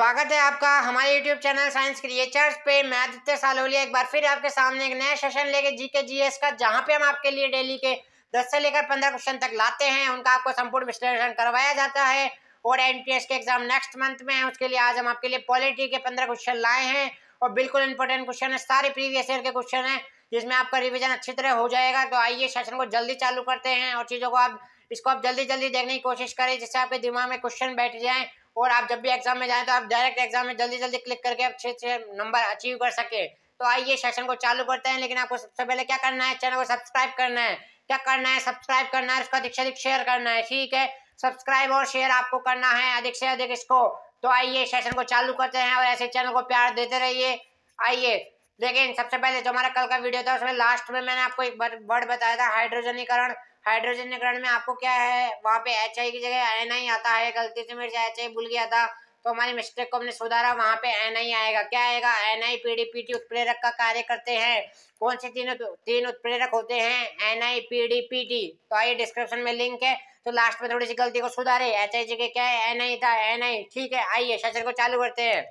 स्वागत है आपका हमारे YouTube चैनल साइंस क्रिएचर्स पे मैं आदित्य सालोलिया एक बार फिर आपके सामने एक नया सेशन लेके जी के जी एस का जहाँ पे हम आपके लिए डेली के 10 से लेकर 15 क्वेश्चन तक लाते हैं उनका आपको संपूर्ण विश्लेषण करवाया जाता है और एन के एग्जाम नेक्स्ट मंथ में है उसके लिए आज हम आपके लिए पॉलिटी के पंद्रह क्वेश्चन लाए हैं और बिल्कुल इंपॉर्टेंट क्वेश्चन है सारे प्रीवियस ईयर के क्वेश्चन है जिसमें आपका रिविजन अच्छी तरह हो जाएगा तो आइए सेशन को जल्दी चालू करते हैं और चीज़ों को आप इसको आप जल्दी जल्दी देखने की कोशिश करें जिससे आपके दिमाग में क्वेश्चन बैठ जाए और आप जब भी एग्जाम में जाए तो आप डायरेक्ट एग्जाम में जल्दी जल्दी क्लिक करके अच्छे अच्छे नंबर अचीव कर सके तो आइए सेशन को चालू करते हैं लेकिन आपको सबसे पहले क्या करना है चैनल को सब्सक्राइब करना है क्या करना है सब्सक्राइब करना है उसको अधिक से अधिक शेयर करना है ठीक है सब्सक्राइब और शेयर आपको करना है अधिक से अधिक इसको तो आइए सेशन को चालू करते हैं और ऐसे चैनल को प्यार देते रहिए आइए लेकिन सबसे पहले जो हमारा कल का वीडियो था उसमें लास्ट में मैंने आपको एक वर्ड बताया था हाइड्रोजनीकरण हाइड्रोजन निकरण में आपको क्या है वहाँ पे एच आई की जगह एन आई आता है गलती से मेरे एच आई भूल गया था तो हमारी मिस्टेक को हमने सुधारा वहाँ पे एन आई आएगा क्या आएगा N I P D P T उत्प्रेरक का कार्य करते हैं कौन से तीन तीन उत्प्रेरक होते हैं N I P D P T तो आइए डिस्क्रिप्शन में लिंक है तो लास्ट में थोड़ी सी गलती को सुधारे एच आई जगह क्या है एन आई था एन आई ठीक है आइए शासन को चालू करते हैं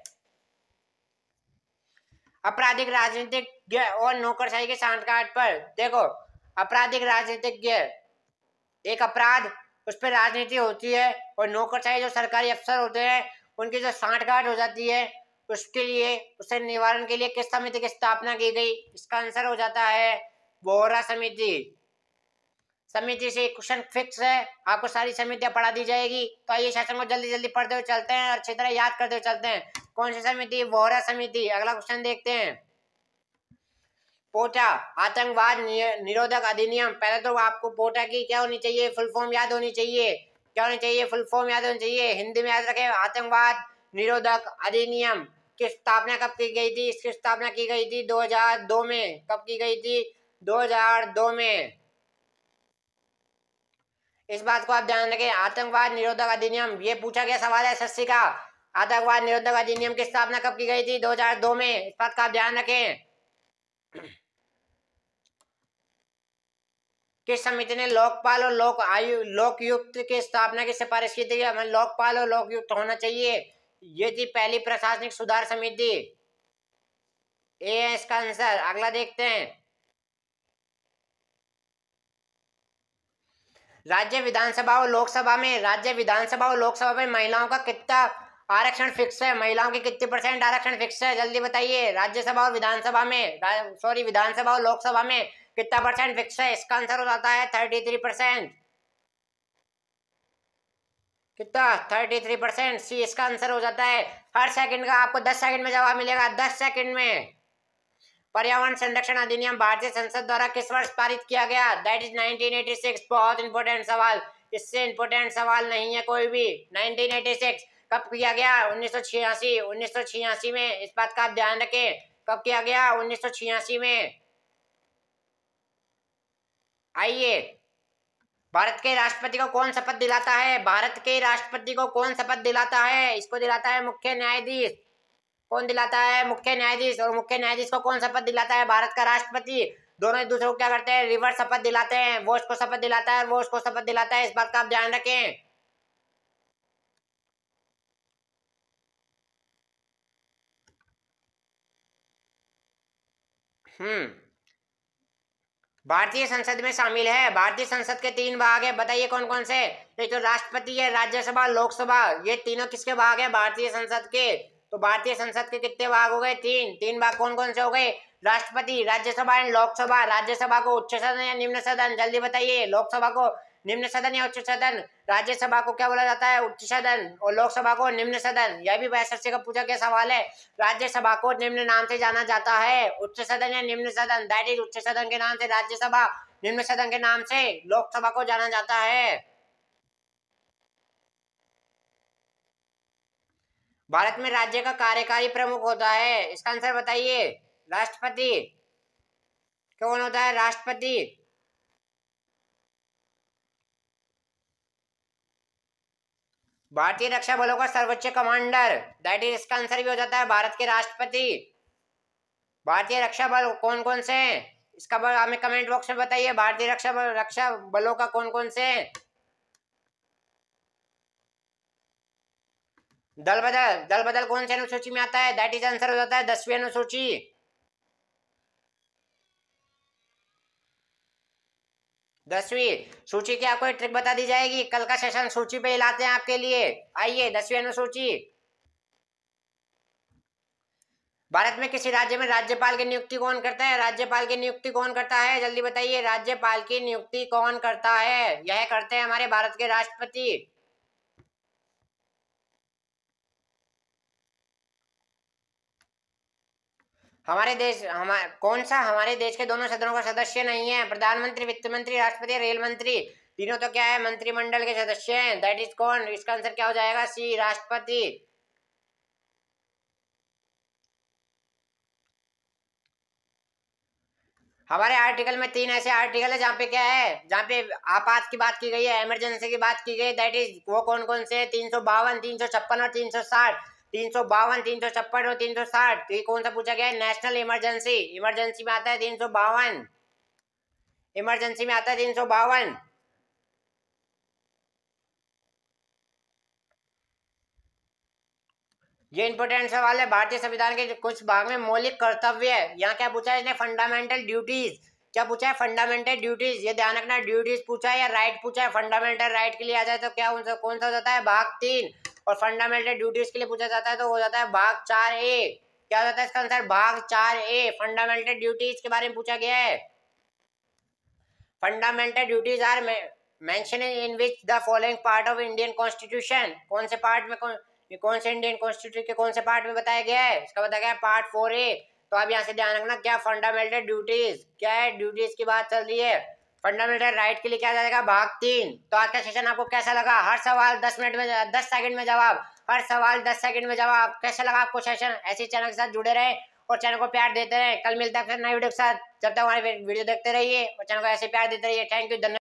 आपराधिक राजनीतिक और नौकरशाही के साठ पर देखो आपराधिक राजनीतिक एक अपराध उस पर राजनीति होती है और नौकरशाही जो सरकारी अफसर होते हैं उनकी जो साठगांठ हो जाती है उसके लिए उसे निवारण के लिए किस समिति की स्थापना की गई इसका आंसर हो जाता है बोहरा समिति समिति से क्वेश्चन फिक्स है आपको सारी समितियां पढ़ा दी जाएगी तो आइए शासन को जल्दी जल्दी पढ़ते हुए चलते हैं और अच्छी तरह याद करते हुए चलते हैं कौन सी समिति बोहरा समिति अगला क्वेश्चन देखते हैं पोटा आतंकवाद निरोधक अधिनियम पहले तो आपको पोटा की क्या होनी चाहिए फुल फॉर्म याद होनी चाहिए क्या होनी चाहिए फुल फॉर्म याद होनी चाहिए हिंदी में याद रखे आतंकवाद निरोधक अधिनियम की स्थापना कब की गई थी इसकी स्थापना की गई थी 2002 में कब की गई थी 2002 में इस बात को आप ध्यान रखें आतंकवाद निरोधक अधिनियम ये पूछा गया सवाल है शशि का आतंकवाद निरोधक अधिनियम की स्थापना कब की गई थी 2002 में इस बात का आप ध्यान रखें किस समिति ने लोकपाल और लोक आयु लोकयुक्त की स्थापना की सिफारिश की थी हमें लोकपाल और लोकयुक्त होना चाहिए ये थी पहली प्रशासनिक सुधार समिति ए इसका आंसर अगला देखते हैं राज्य विधानसभा और लोकसभा में राज्य विधानसभा और लोकसभा में महिलाओं का कितना आरक्षण फिक्स है महिलाओं के कितने परसेंट आरक्षण फिक्स है जल्दी बताइए राज्यसभा और विधानसभा में सॉरी विधानसभा और लोकसभा में कितना परसेंट फिक्स है इसका आंसर हो जाता है थर्टी थ्री परसेंट कितना थर्टी थ्री परसेंट सी इसका आंसर हो जाता है हर सेकंड का आपको दस सेकंड में जवाब मिलेगा दस सेकंड में पर्यावरण संरक्षण अधिनियम भारतीय संसद द्वारा किस वर्ष पारित किया गया दैट इज सिक्स बहुत इंपॉर्टेंट सवाल इससे इंपॉर्टेंट सवाल नहीं है कोई भी सिक्स कब किया गया सौ छियासी में इस बात का आप ध्यान रखें कब किया गया छियासी में आइए भारत के राष्ट्रपति को कौन शपथ दिलाता है भारत के राष्ट्रपति को कौन शपथ दिलाता है इसको दिलाता है मुख्य न्यायाधीश कौन दिलाता है मुख्य न्यायाधीश और मुख्य न्यायाधीश को कौन शपथ दिलाता है भारत का राष्ट्रपति दोनों एक दूसरे को क्या करते हैं रिवर्स शपथ दिलाते हैं वो उसको शपथ दिलाता है वो उसको शपथ दिलाता है इस बात का आप ध्यान रखें हम्म भारतीय संसद में शामिल है भारतीय संसद के तीन भाग है बताइए कौन कौन से तो जो राष्ट्रपति है राज्यसभा लोकसभा ये तीनों किसके भाग है भारतीय संसद के तो भारतीय संसद के कितने भाग हो गए तीन तीन भाग कौन कौन से हो गए राष्ट्रपति राज्यसभा एंड लोकसभा राज्यसभा को उच्च सदन या निम्न सदन जल्दी बताइए लोकसभा को निम्न सदन या उच्च सदन राज्यसभा को क्या बोला जाता है उच्च सदन और लोकसभा को निम्न सदन यह भी बैसठ से पूछा गया सवाल है राज्यसभा को निम्न नाम से जाना जाता है उच्च सदन या निम्न सदन दैट इज उच्च सदन के नाम से राज्यसभा निम्न सदन के नाम से लोकसभा को जाना जाता है भारत में राज्य का कार्यकारी प्रमुख होता है इसका आंसर बताइए राष्ट्रपति कौन होता है राष्ट्रपति भारतीय रक्षा बलों का सर्वोच्च कमांडर दैट इज इसका आंसर भी हो जाता है भारत के राष्ट्रपति भारतीय रक्षा बल कौन कौन से हैं इसका हमें कमेंट बॉक्स में बताइए भारतीय रक्षा बल रक्षा बलों का कौन कौन से हैं दल बदल दल बदल कौन से अनुसूची में आता है दैट इज आंसर हो जाता है दसवीं अनुसूची दसवीं सूची की आपको ट्रिक बता दी जाएगी कल का सेशन सूची पे लाते हैं आपके लिए आइए दसवीं अनुसूची भारत में किसी राज्य में राज्यपाल की नियुक्ति कौन करता है राज्यपाल की नियुक्ति कौन करता है जल्दी बताइए राज्यपाल की नियुक्ति कौन करता है यह करते हैं हमारे भारत के राष्ट्रपति हमारे देश हमारे कौन सा हमारे देश के दोनों सदनों का सदस्य नहीं है प्रधानमंत्री वित्त मंत्री राष्ट्रपति रेल मंत्री तीनों तो क्या है मंत्रिमंडल के सदस्य हैं दैट इज कौन इसका आंसर क्या हो जाएगा सी राष्ट्रपति हमारे आर्टिकल में तीन ऐसे आर्टिकल है जहाँ पे क्या है जहाँ पे आपात की बात की गई है इमरजेंसी की बात की गई दैट इज वो कौन कौन से तीन सौ बावन तीन सौ छप्पन और तीन सौ साठ तीन सौ बावन तीन सौ छप्पन और तीन सौ साठ तो ये कौन सा पूछा गया है नेशनल इमरजेंसी इमरजेंसी में आता है तीन सौ बावन इमरजेंसी में आता है तीन सौ बावन ये इंपोर्टेंट सवाल है भारतीय संविधान के कुछ भाग में मौलिक कर्तव्य है यहाँ क्या पूछा है इसने फंडामेंटल ड्यूटीज क्या पूछा है फंडामेंटल ड्यूटीज ये ध्यान रखना ड्यूटीज पूछा है या राइट पूछा है फंडामेंटल राइट के लिए आ जाए तो क्या कौन सा हो जाता है भाग तीन और फंडामेंटल ड्यूटीज के लिए पूछा जाता है तो हो जाता है भाग चार ए क्या हो जाता है इसका आंसर भाग चार ए फंडामेंटल ड्यूटीज के बारे में पूछा गया है fundamental duties are mention in which the following part of Indian constitution कौन से पार्ट में कौन कौन से इंडियन कॉन्स्टिट्यूशन के कौन से पार्ट में बताया गया है इसका बताया गया है पार्ट फोर ए तो आप यहाँ से ध्यान रखना क्या फंडामेंटल ड्यूटीज क्या है ड्यूटीज की बात चल रही है फंडामेंटल राइट राइट लिए क्या जाएगा भाग तीन तो आज का सेशन आपको कैसा लगा हर सवाल दस मिनट में दस सेकंड में जवाब हर सवाल दस सेकंड में जवाब कैसा लगा आपको सेशन ऐसे चैनल के साथ जुड़े रहे और चैनल को प्यार देते रहे कल है फिर नए वीडियो के साथ जब तक हमारे वीडियो देखते रहिए और चैनल को ऐसे प्यार देते रहिए थैंक यू धन्यवाद